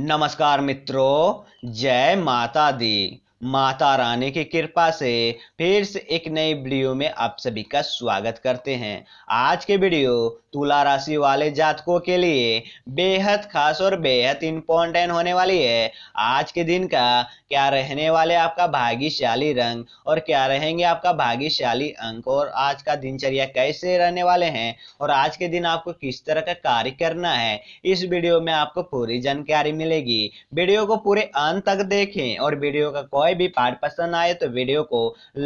नमस्कार मित्रों जय माता दी माता रानी की कृपा से फिर से एक नई वीडियो में आप सभी का स्वागत करते हैं आज के वीडियो तुला राशि वाले जातकों के लिए बेहद खास और बेहद इम्पोर्टेंट होने वाली है आज के दिन का क्या रहने वाले आपका भाग्यशाली रंग और क्या रहेंगे आपका भाग्यशाली अंक और आज का दिनचर्या कैसे रहने वाले हैं और आज के दिन आपको किस तरह का कार्य करना है इस वीडियो में आपको पूरी जानकारी मिलेगी वीडियो को पूरे अंत तक देखें और वीडियो का कोई कोई भी पार्ट पसंद आए तो वीडियो को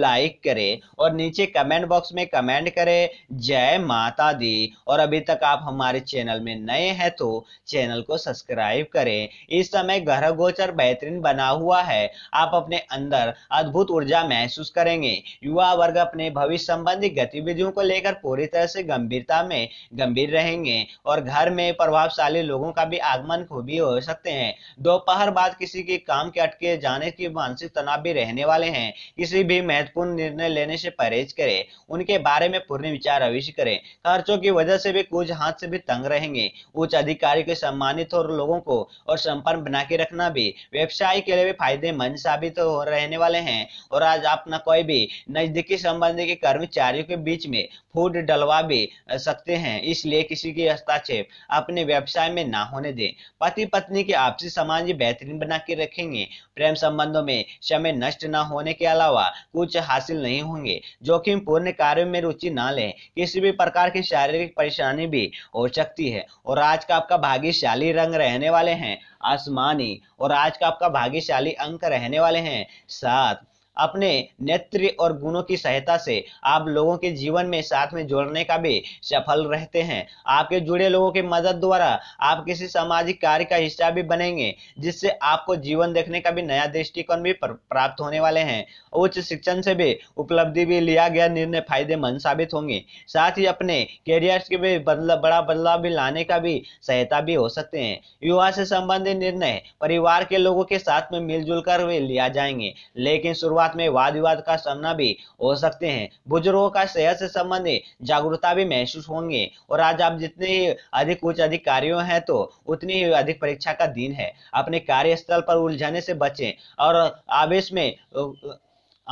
लाइक करें और नीचे कमेंट बॉक्स में कमेंट करें जय माता दी और अभी तक आप हमारे चैनल में नए हैं तो चैनल को सब्सक्राइब करें इस समय ग्रह गोचर बेहतरीन बना हुआ है आप अपने अंदर अद्भुत ऊर्जा महसूस करेंगे युवा वर्ग अपने भविष्य संबंधी गतिविधियों को लेकर पूरी तरह से गंभीरता में गंभीर रहेंगे और घर में प्रभावशाली लोगों का भी आगमन खूबी हो सकते हैं दोपहर बाद किसी के काम के अटके जाने की मानसिक तनाव भी रहने वाले हैं किसी भी महत्वपूर्ण निर्णय लेने से परहेज करें उनके बारे में पूर्ण विचार अवश्य करें खर्चों की वजह से भी कुछ हाथ से भी तंग रहेंगे उच्च अधिकारी के सम्मानित और लोगों को और संपर्क बना के रखना भी व्यवसाय के लिए भी फायदेमंद साबित हो रहने वाले हैं और आज आप न कोई भी नजदीकी संबंधी के कर्मचारियों के बीच में फूड डलवा भी सकते हैं इसलिए किसी की हस्ताक्षेप अपने व्यवसाय में ना होने दें पति पत्नी के आपसी समाज बेहतरीन बना के रखेंगे प्रेम संबंधों में समय नष्ट न होने के अलावा कुछ हासिल नहीं होंगे जोखिम पूर्ण कार्य में रुचि न लें किसी भी प्रकार की शारीरिक परेशानी भी हो सकती है और आज का आपका भाग्यशाली रंग रहने वाले हैं आसमानी और आज का आपका भाग्यशाली अंक रहने वाले हैं सात अपने नेत्र और गुणों की सहायता से आप लोगों के जीवन में साथ में जोड़ने का भी सफल रहते हैं आपके जुड़े लोगों की मदद द्वारा आप किसी सामाजिक कार्य का हिस्सा भी बनेंगे जिससे आपको जीवन देखने का भी नया दृष्टिकोण भी प्राप्त होने वाले हैं उच्च शिक्षण से भी उपलब्धि भी लिया गया निर्णय फायदेमंद साबित होंगे साथ ही अपने कैरियर के भी बदला बड़ा बदलाव भी लाने का भी सहायता भी हो सकते हैं युवा से संबंधित निर्णय परिवार के लोगों के साथ में मिलजुल कर लिया जाएंगे लेकिन शुरुआत बात में वाद विवाद का सामना भी हो सकते हैं बुजुर्गों का सेहत से संबंधित जागरूकता भी महसूस होंगे और आज आप जितने अधिक उच्च अधिकारियों हैं तो उतनी ही अधिक परीक्षा का दिन है अपने कार्यस्थल पर उलझाने से बचें और आवेश में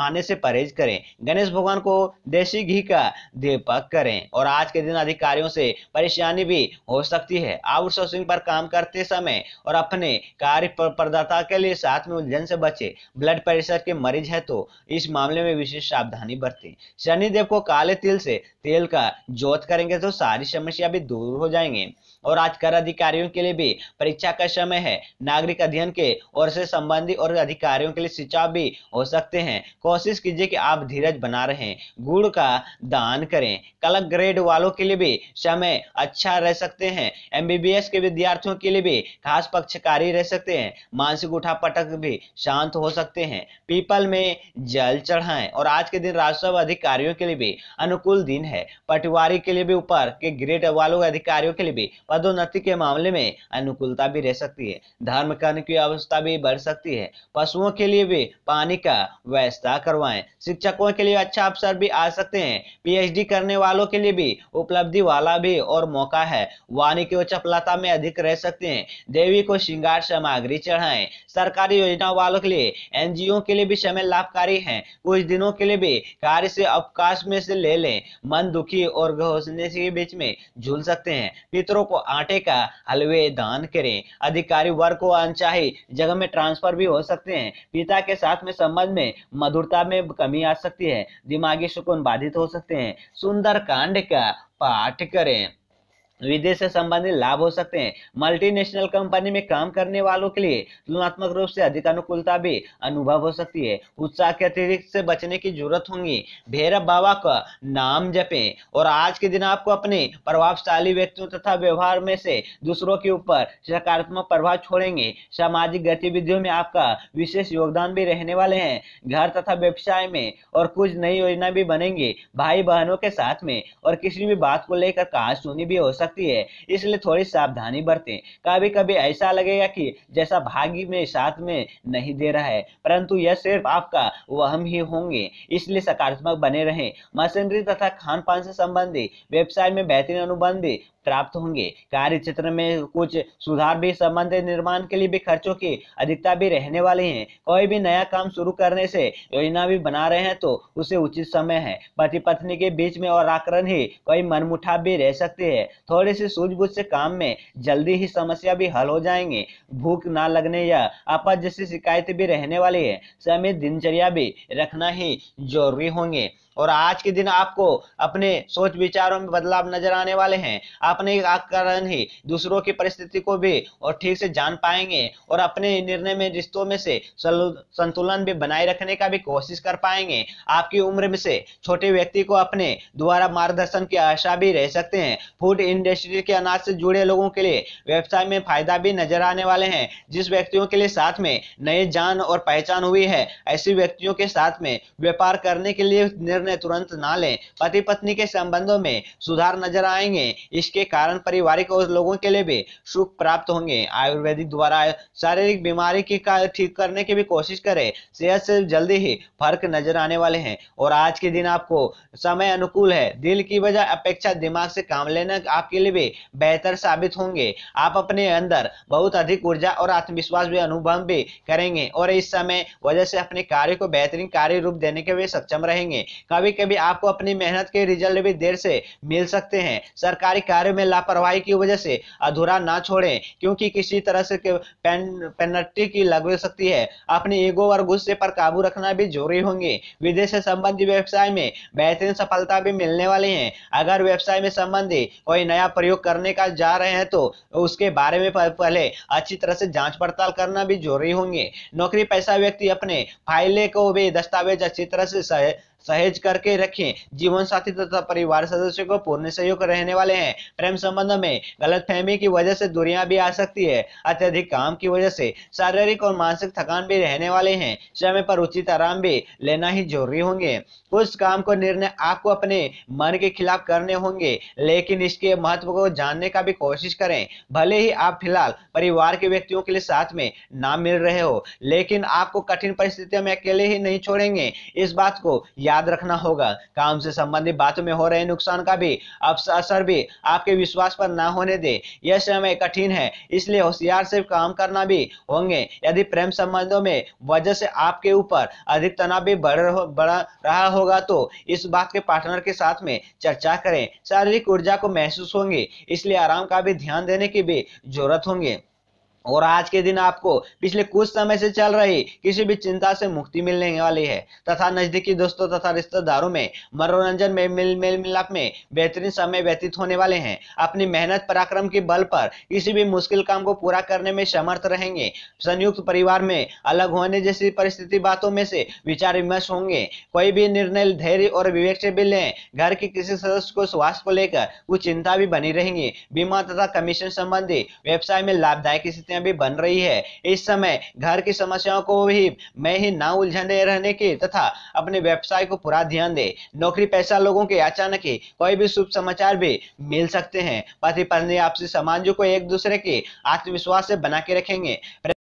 आने से परहेज करें गणेश भगवान को देसी घी का दीपक करें और आज के दिन अधिकारियों से परेशानी भी हो सकती है आउटसोर्सिंग पर काम करते समय और अपने कार्य प्रदाता के लिए साथ में उलझन से बचे ब्लड प्रेशर के मरीज है तो इस मामले में विशेष सावधानी बरतें शनिदेव को काले तिल से तेल का जोत करेंगे तो सारी समस्या भी दूर हो जाएंगे और आज कर अधिकारियों के लिए भी परीक्षा का समय है नागरिक अध्ययन के और से संबंधी और अधिकारियों के लिए शिक्षा भी हो सकते हैं कोशिश कीजिए कि आप धीरज बना रहे गुड़ का दान करें कल ग्रेड वालों के लिए भी समय अच्छा रह सकते हैं एमबीबीएस के विद्यार्थियों के लिए भी खास पक्षकारी रह सकते हैं मानसिक उठा पटक भी शांत हो सकते हैं पीपल में जल चढ़ाएं और आज के दिन राजस्व अधिकारियों के लिए भी अनुकूल दिन है पटवारी के लिए भी ऊपर के ग्रेड वालों के अधिकारियों के लिए भी पदोन्नति के मामले में अनुकूलता भी रह सकती है धर्म करने की अवस्था भी बढ़ सकती है पशुओं के लिए भी पानी का व्यवस्था पूरा करवाएं शिक्षकों के लिए अच्छा अवसर भी आ सकते हैं पीएचडी करने वालों के लिए भी उपलब्धि वाला भी और मौका है वाणी की चपलता में अधिक रह सकते हैं देवी को श्रृंगार सामग्री चढ़ाए सरकारी योजना वालों के लिए एनजीओ के लिए भी समय लाभकारी है कुछ दिनों के लिए भी कार्य से अवकाश में से ले लें मन दुखी और घोषणे के बीच में झूल सकते हैं पितरों को आटे का हलवे दान करें अधिकारी वर्ग को अनचाही जगह में ट्रांसफर भी हो सकते हैं पिता के साथ में संबंध में मधुर दृढ़ता में कमी आ सकती है दिमागी सुकून बाधित हो सकते हैं सुंदर कांड का पाठ करें विदेश से संबंधित लाभ हो सकते हैं मल्टीनेशनल कंपनी में काम करने वालों के लिए तुलनात्मक रूप से अधिक अनुकूलता भी अनुभव हो सकती है उत्साह के अतिरिक्त से बचने की जरूरत होगी भैरव बाबा का नाम जपें और आज के दिन आपको अपने प्रभावशाली व्यक्तियों तथा व्यवहार में से दूसरों के ऊपर सकारात्मक प्रभाव छोड़ेंगे सामाजिक गतिविधियों में आपका विशेष योगदान भी रहने वाले हैं घर तथा व्यवसाय में और कुछ नई योजना भी बनेंगी भाई बहनों के साथ में और किसी भी बात को लेकर कहा सुनी भी हो सकती सकती है इसलिए थोड़ी सावधानी बरतें कभी कभी ऐसा लगेगा कि जैसा भाग्य में साथ में नहीं दे रहा है परंतु यह सिर्फ आपका वहम ही होंगे इसलिए सकारात्मक बने रहें मशीनरी तथा खान पान से संबंधित व्यवसाय में बेहतरीन अनुबंध प्राप्त होंगे कार्य क्षेत्र में कुछ सुधार भी संबंधित निर्माण के लिए भी खर्चों की अधिकता भी रहने वाली है कोई भी नया काम शुरू करने से योजना भी बना रहे हैं तो उसे उचित समय है पति पत्नी के बीच में और आकरण ही कोई मनमुठा भी रह सकती है थोड़ी सी सूझबूझ से काम में जल्दी ही समस्या भी हल हो जाएंगे भूख ना लगने या आपत जैसी शिकायत भी रहने वाली है समय दिनचर्या भी रखना ही जरूरी होंगे और आज के दिन आपको अपने सोच विचारों में बदलाव नजर आने वाले हैं अपने कारण ही दूसरों की परिस्थिति को भी और ठीक से जान पाएंगे और अपने निर्णय में रिश्तों में से संतुलन भी बनाए रखने का भी कोशिश कर पाएंगे आपकी उम्र में से छोटे व्यक्ति को अपने द्वारा मार्गदर्शन की आशा भी रह सकते हैं फूड इंडस्ट्री के अनाज से जुड़े लोगों के लिए व्यवसाय में फायदा भी नजर आने वाले हैं जिस व्यक्तियों के लिए साथ में नए जान और पहचान हुई है ऐसे व्यक्तियों के साथ में व्यापार करने के लिए निर्णय तुरंत ना लें पति पत्नी के संबंधों में सुधार नजर आएंगे इसके कारण पारिवारिक और लोगों के लिए भी सुख प्राप्त होंगे आयुर्वेदिक द्वारा शारीरिक बीमारी की ठीक करने की भी कोशिश करें सेहत से जल्दी ही फर्क नजर आने वाले हैं और आज के दिन आपको समय अनुकूल है दिल की बजाय अपेक्षा दिमाग से काम लेना आपके लिए भी बेहतर साबित होंगे आप अपने अंदर बहुत अधिक ऊर्जा और आत्मविश्वास भी अनुभव भी करेंगे और इस समय वजह से अपने कार्य को बेहतरीन कार्य रूप देने के लिए सक्षम रहेंगे कभी कभी आपको अपनी मेहनत के रिजल्ट भी देर से मिल सकते हैं सरकारी कार्य में लापरवाही की वजह से अधूरा ना छोड़ें क्योंकि किसी तरह से पेन, पेनल्टी की लग सकती है अपने ईगो और गुस्से पर काबू रखना भी जरूरी होंगे विदेश से संबंधी व्यवसाय में बेहतरीन सफलता भी मिलने वाली है अगर व्यवसाय में संबंधी कोई नया प्रयोग करने का जा रहे हैं तो उसके बारे में पहले अच्छी तरह से जांच पड़ताल करना भी जरूरी होंगे नौकरी पैसा व्यक्ति अपने फाइले को भी दस्तावेज अच्छी तरह से सहेज करके रखें जीवन साथी तथा परिवार सदस्यों को पूर्ण सहयोग रहने वाले हैं प्रेम संबंध में गलत फहमी की वजह से दूरियां भी आ सकती है अत्यधिक काम की वजह से शारीरिक और मानसिक थकान भी रहने वाले हैं समय पर उचित आराम भी लेना ही जरूरी होंगे उस काम को निर्णय आपको अपने मन के खिलाफ करने होंगे लेकिन इसके महत्व को जानने का भी कोशिश करें भले ही आप फिलहाल परिवार के व्यक्तियों के लिए साथ में ना मिल रहे हो लेकिन आपको कठिन परिस्थितियों में अकेले ही नहीं छोड़ेंगे इस बात को याद याद रखना होगा काम से संबंधित बातों में हो रहे नुकसान का भी असर भी आपके विश्वास पर ना होने दे यह समय कठिन है इसलिए होशियार से काम करना भी होंगे यदि प्रेम संबंधों में वजह से आपके ऊपर अधिक तनाव भी बढ़ रहा होगा तो इस बात के पार्टनर के साथ में चर्चा करें शारीरिक ऊर्जा को महसूस होंगे इसलिए आराम का भी ध्यान देने की भी जरूरत होंगे और आज के दिन आपको पिछले कुछ समय से चल रही किसी भी चिंता से मुक्ति मिलने वाली है तथा नजदीकी दोस्तों तथा रिश्तेदारों में मनोरंजन में मिल मिल मिलाप में बेहतरीन समय व्यतीत होने वाले हैं अपनी मेहनत पराक्रम के बल पर किसी भी मुश्किल काम को पूरा करने में समर्थ रहेंगे संयुक्त परिवार में अलग होने जैसी परिस्थिति बातों में से विचार विमर्श होंगे कोई भी निर्णय धैर्य और विवेक से भी लें घर के किसी सदस्य को स्वास्थ्य को लेकर वो चिंता भी बनी रहेंगी बीमा तथा कमीशन संबंधी व्यवसाय में लाभदायक स्थिति समस्याएं भी बन रही है इस समय घर की समस्याओं को भी मैं ही ना उलझने रहने की तथा अपने व्यवसाय को पूरा ध्यान दे नौकरी पैसा लोगों के अचानक ही कोई भी शुभ समाचार भी मिल सकते हैं पति पत्नी आपसी समाज को एक दूसरे के आत्मविश्वास से बना के रखेंगे